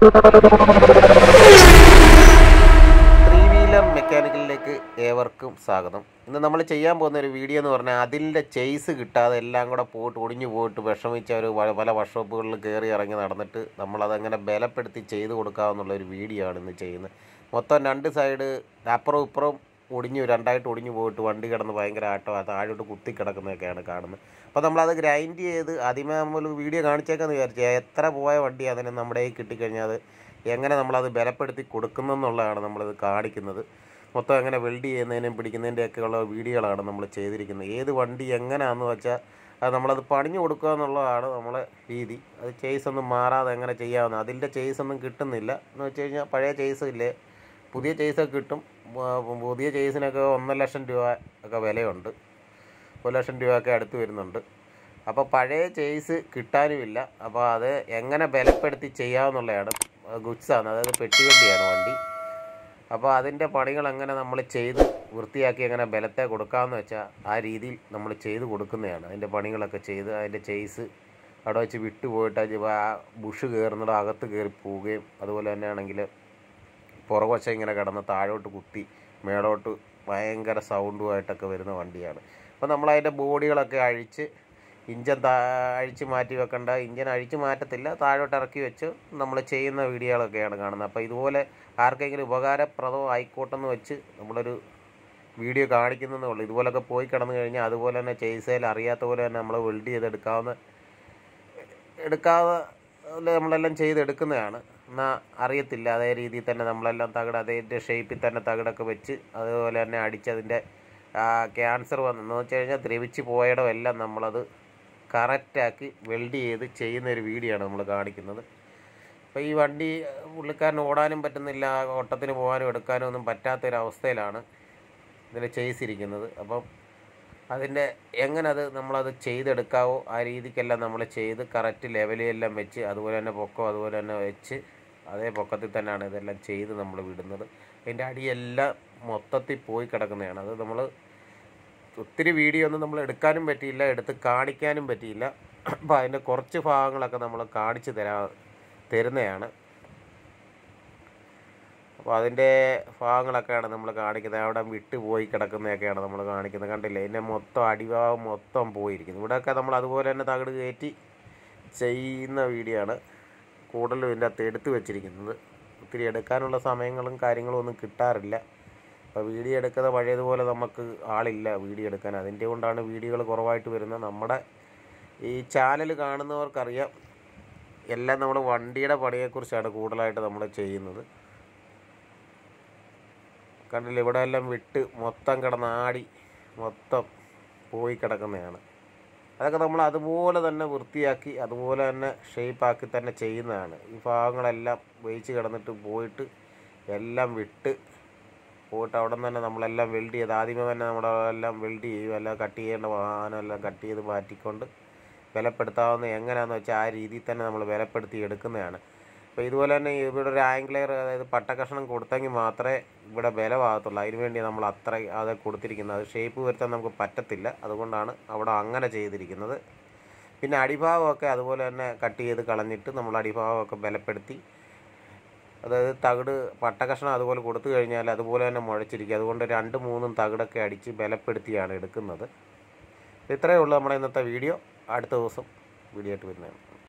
three wheeler മെക്കാനിക്കലിലേക്ക് ഏവർക്കും സ്വാഗതം ഇന്ന് നമ്മൾ ചെയ്യാൻ പോകുന്ന ഒരു വീഡിയോ എന്ന് പറഞ്ഞാൽ അതിൻ്റെ ചെയ്സ് കിട്ടാതെ എല്ലാം കൂടെ പോയിട്ട് ഒടിഞ്ഞു പോയിട്ട് വിഷമിച്ച ഒരു പല വർഷോപ്പുകളിൽ കയറി ഇറങ്ങി നടന്നിട്ട് നമ്മളതങ്ങനെ ബലപ്പെടുത്തി ചെയ്ത് കൊടുക്കാമെന്നുള്ള ഒരു വീഡിയോ ആണ് ഇന്ന് ചെയ്യുന്നത് മൊത്തം രണ്ട് സൈഡ് അപ്പുറവും ഇപ്പുറവും ഒടിഞ്ഞു രണ്ടായിട്ട് ഒടിഞ്ഞു പോയിട്ട് വണ്ടി കിടന്ന് ഭയങ്കര ആട്ടോ താഴോട്ട് കുത്തി കിടക്കുന്നതൊക്കെയാണ് കാണുന്നത് അപ്പോൾ നമ്മളത് ഗ്രൈൻഡ് ചെയ്ത് ആദ്യമേ നമ്മൾ വീഡിയോ കാണിച്ചേക്കാന്ന് വിചാരിച്ചു എത്ര പോയ വണ്ടി അതിന് നമ്മുടെ കയ്യിൽ കിട്ടിക്കഴിഞ്ഞാൽ അത് എങ്ങനെ നമ്മളത് ബലപ്പെടുത്തി കൊടുക്കുന്നെന്നുള്ളതാണ് നമ്മളിത് കാണിക്കുന്നത് മൊത്തം എങ്ങനെ വെൽഡ് ചെയ്യുന്നതിനും പിടിക്കുന്നതിൻ്റെയൊക്കെ ഉള്ള വീഡിയോകളാണ് നമ്മൾ ചെയ്തിരിക്കുന്നത് ഏത് വണ്ടി എങ്ങനെയാണെന്ന് വെച്ചാൽ അത് നമ്മളത് പണിഞ്ഞു കൊടുക്കുക എന്നുള്ളതാണ് നമ്മളെ രീതി അത് ചേസ് ഒന്നും മാറാതെ എങ്ങനെ ചെയ്യാവുന്ന അതിൻ്റെ ചേസ് ഒന്നും കിട്ടുന്നില്ല എന്ന് വെച്ച് കഴിഞ്ഞാൽ പഴയ ചേസ് ഇല്ലേ പുതിയ ചേസൊക്കെ കിട്ടും പുതിയ ചേസിനൊക്കെ ഒന്നര ലക്ഷം രൂപ ഒക്കെ വിലയുണ്ട് ഒരു ലക്ഷം രൂപയൊക്കെ അടുത്ത് വരുന്നുണ്ട് അപ്പോൾ പഴയ ചേസ് കിട്ടാനുമില്ല അപ്പോൾ അത് എങ്ങനെ ബലപ്പെടുത്തി ചെയ്യാമെന്നുള്ളതാണ് ഗുഡ്സാണ് അതായത് പെട്ടിവണ്ടിയാണ് വണ്ടി അപ്പോൾ അതിൻ്റെ പണികൾ എങ്ങനെ നമ്മൾ ചെയ്ത് വൃത്തിയാക്കി എങ്ങനെ ബലത്തെ കൊടുക്കാമെന്ന് വെച്ചാൽ ആ രീതിയിൽ നമ്മൾ ചെയ്ത് കൊടുക്കുന്നതാണ് അതിൻ്റെ പണികളൊക്കെ ചെയ്ത് അതിൻ്റെ ചേസ് അവിടെ വെച്ച് വിട്ടുപോയിട്ട് ആ ബുഷ് കയറുന്നിടം അകത്ത് കയറി പോവുകയും അതുപോലെ തന്നെ ആണെങ്കിൽ പുറകുവശം ഇങ്ങനെ കിടന്ന് താഴോട്ട് കുത്തി മേളോട്ട് ഭയങ്കര സൗണ്ടുമായിട്ടൊക്കെ വരുന്ന വണ്ടിയാണ് അപ്പോൾ നമ്മളതിൻ്റെ ബോഡികളൊക്കെ അഴിച്ച് ഇഞ്ചൻ താ അഴിച്ച് മാറ്റി വെക്കേണ്ട ഇഞ്ചൻ അഴിച്ച് മാറ്റത്തില്ല താഴോട്ട് ഇറക്കി വെച്ച് നമ്മൾ ചെയ്യുന്ന വീഡിയോകളൊക്കെയാണ് കാണുന്നത് അപ്പോൾ ഇതുപോലെ ആർക്കെങ്കിലും ഉപകാരപ്രദം ആയിക്കോട്ടെന്ന് വെച്ച് നമ്മളൊരു വീഡിയോ കാണിക്കുന്നതേ ഉള്ളൂ ഇതുപോലൊക്കെ പോയി കിടന്നു കഴിഞ്ഞാൽ അതുപോലെ തന്നെ ചെയ്സേൽ അറിയാത്ത പോലെ തന്നെ നമ്മൾ വെൽഡ് ചെയ്തെടുക്കാവുന്ന എടുക്കാതെ നമ്മളെല്ലാം ചെയ്തെടുക്കുന്നതാണ് എന്നാൽ അറിയത്തില്ല അതേ രീതിയിൽ തന്നെ നമ്മളെല്ലാം തകിട് അതിൻ്റെ ഷേപ്പിൽ തന്നെ തകിടൊക്കെ വെച്ച് അതുപോലെ തന്നെ അടിച്ചതിൻ്റെ ക്യാൻസർ വന്നെന്ന് വെച്ച് കഴിഞ്ഞാൽ ദ്രവിച്ച് പോയിടം എല്ലാം നമ്മളത് കറക്റ്റാക്കി വെൽഡ് ചെയ്ത് ചെയ്യുന്ന ഒരു വീഡിയോ ആണ് നമ്മൾ കാണിക്കുന്നത് അപ്പോൾ ഈ വണ്ടി പുള്ളിക്കാരന് ഓടാനും പറ്റുന്നില്ല ഓട്ടത്തിന് പോകാനും എടുക്കാനും ഒന്നും പറ്റാത്തൊരവസ്ഥയിലാണ് ഇതിനെ ചെയ്സിരിക്കുന്നത് അപ്പം അതിൻ്റെ എങ്ങനെ അത് നമ്മളത് ചെയ്തെടുക്കാവോ ആ രീതിക്കെല്ലാം നമ്മൾ ചെയ്ത് കറക്റ്റ് ലെവലിലെല്ലാം വെച്ച് അതുപോലെ തന്നെ പൊക്കോ അതുപോലെ തന്നെ വെച്ച് അതേ പൊക്കത്തിൽ തന്നെയാണ് ഇതെല്ലാം ചെയ്ത് നമ്മൾ വിടുന്നത് അതിൻ്റെ അടിയെല്ലാം മൊത്തത്തിൽ പോയി കിടക്കുന്നതാണ് അത് നമ്മൾ ഒത്തിരി വീഡിയോ ഒന്നും നമ്മൾ എടുക്കാനും പറ്റിയില്ല എടുത്ത് കാണിക്കാനും പറ്റിയില്ല അപ്പോൾ അതിൻ്റെ കുറച്ച് ഭാഗങ്ങളൊക്കെ നമ്മൾ കാണിച്ച് തരാ തരുന്നതാണ് അപ്പോൾ അതിൻ്റെ ഭാഗങ്ങളൊക്കെയാണ് നമ്മൾ കാണിക്കുന്നത് അവിടെ വിട്ട് പോയി കിടക്കുന്നതൊക്കെയാണ് നമ്മൾ കാണിക്കുന്നത് കണ്ടില്ലേ ഇതിൻ്റെ മൊത്തം അടിഭാവം മൊത്തം പോയിരിക്കുന്നു ഇവിടെയൊക്കെ നമ്മൾ അതുപോലെ തന്നെ തകിട് കയറ്റി ചെയ്യുന്ന വീഡിയോ ആണ് കൂടുതലും ഇതിൻ്റെ അകത്ത് എടുത്തു വെച്ചിരിക്കുന്നത് ഒത്തിരി എടുക്കാനുള്ള സമയങ്ങളും കാര്യങ്ങളും ഒന്നും കിട്ടാറില്ല അപ്പോൾ വീഡിയോ എടുക്കുന്ന പഴയതുപോലെ നമുക്ക് ആളില്ല വീഡിയോ എടുക്കാൻ അതിൻ്റെ കൊണ്ടാണ് വീഡിയോകൾ കുറവായിട്ട് വരുന്നത് നമ്മുടെ ഈ ചാനൽ കാണുന്നവർക്കറിയാം എല്ലാം നമ്മൾ വണ്ടിയുടെ പണിയെക്കുറിച്ചാണ് കൂടുതലായിട്ട് നമ്മൾ ചെയ്യുന്നത് കണ്ടില്ല ഇവിടെ എല്ലാം വിട്ട് മൊത്തം കിടന്നാടി മൊത്തം പോയി കിടക്കുന്നതാണ് അതൊക്കെ നമ്മൾ അതുപോലെ തന്നെ വൃത്തിയാക്കി അതുപോലെ തന്നെ ഷേപ്പാക്കി തന്നെ ചെയ്യുന്നതാണ് ഈ ഭാഗങ്ങളെല്ലാം വേയിച്ച് കിടന്നിട്ട് പോയിട്ട് എല്ലാം വിട്ട് പോയിട്ട് അവിടെ നിന്ന് തന്നെ നമ്മളെല്ലാം വെൽഡ് ചെയ്ത് ആദ്യമേ തന്നെ നമ്മുടെ എല്ലാം വെൽഡ് ചെയ്യും എല്ലാം കട്ട് ചെയ്യേണ്ട വാഹനം എല്ലാം കട്ട് ചെയ്ത് മാറ്റിക്കൊണ്ട് വിലപ്പെടുത്താവുന്ന എങ്ങനെയാണെന്ന് വെച്ചാൽ ആ രീതിയിൽ തന്നെ നമ്മൾ വിലപ്പെടുത്തി എടുക്കുന്നതാണ് അപ്പോൾ ഇതുപോലെ തന്നെ ഇവിടെ ഒരു ആംഗ്ലെയർ അതായത് പട്ടക്കഷ്ണം കൊടുത്തെങ്കിൽ മാത്രമേ ഇവിടെ ബലമാകത്തുള്ളൂ അതിനുവേണ്ടി നമ്മൾ അത്ര അത് കൊടുത്തിരിക്കുന്നത് അത് ഷേപ്പ് വരുത്താൻ നമുക്ക് പറ്റത്തില്ല അതുകൊണ്ടാണ് അവിടെ അങ്ങനെ ചെയ്തിരിക്കുന്നത് പിന്നെ അടിഭാഗമൊക്കെ അതുപോലെ തന്നെ കട്ട് ചെയ്ത് കളഞ്ഞിട്ട് നമ്മൾ അടിഭാഗമൊക്കെ ബലപ്പെടുത്തി അതായത് തകിട് പട്ടകഷ്ണം അതുപോലെ കൊടുത്തു കഴിഞ്ഞാൽ അതുപോലെ തന്നെ മുഴച്ചിരിക്കും അതുകൊണ്ട് രണ്ട് മൂന്നും തകിടൊക്കെ അടിച്ച് ബലപ്പെടുത്തിയാണ് എടുക്കുന്നത് ഇത്രയേ ഉള്ളൂ നമ്മുടെ ഇന്നത്തെ വീഡിയോ അടുത്ത ദിവസം വീഡിയോ ആയിട്ട് വരുന്നതാണ്